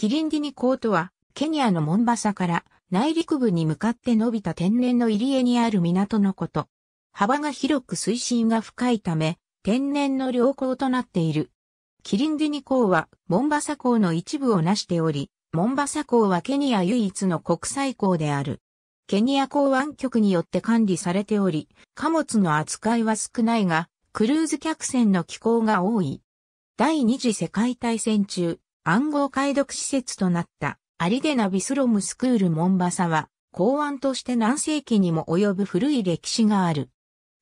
キリンディニ港とは、ケニアのモンバサから内陸部に向かって伸びた天然の入り江にある港のこと。幅が広く水深が深いため、天然の良港となっている。キリンディニ港は、モンバサ港の一部をなしており、モンバサ港はケニア唯一の国際港である。ケニア港湾局によって管理されており、貨物の扱いは少ないが、クルーズ客船の寄港が多い。第二次世界大戦中、暗号解読施設となったアリデナ・ビスロムスクール・モンバサは、港湾として何世紀にも及ぶ古い歴史がある。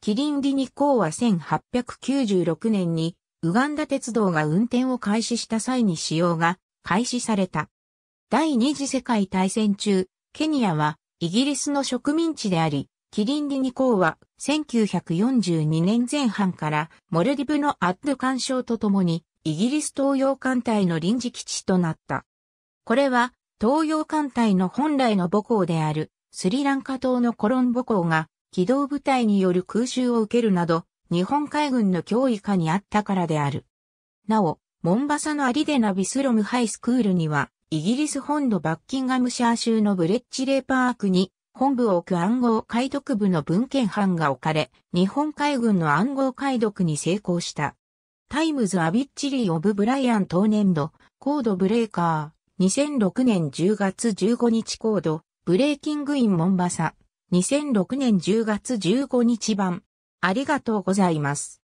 キリン・ディニ港は1896年に、ウガンダ鉄道が運転を開始した際に使用が開始された。第二次世界大戦中、ケニアはイギリスの植民地であり、キリンディニ港は1942年前半からモルディブのアッド干渉とともにイギリス東洋艦隊の臨時基地となった。これは、東洋艦隊の本来の母校である、スリランカ島のコロン母校が、機動部隊による空襲を受けるなど、日本海軍の脅威下にあったからである。なお、モンバサのアリデナ・ビスロムハイスクールには、イギリス本土バッキンガムシャー州のブレッジレイパークに、本部を置く暗号解読部の文献班が置かれ、日本海軍の暗号解読に成功した。タイムズ・アビッチリー・オブ・ブライアン当年度、コード・ブレーカー、2006年10月15日コード、ブレイキング・イン・モンバサ、2006年10月15日版。ありがとうございます。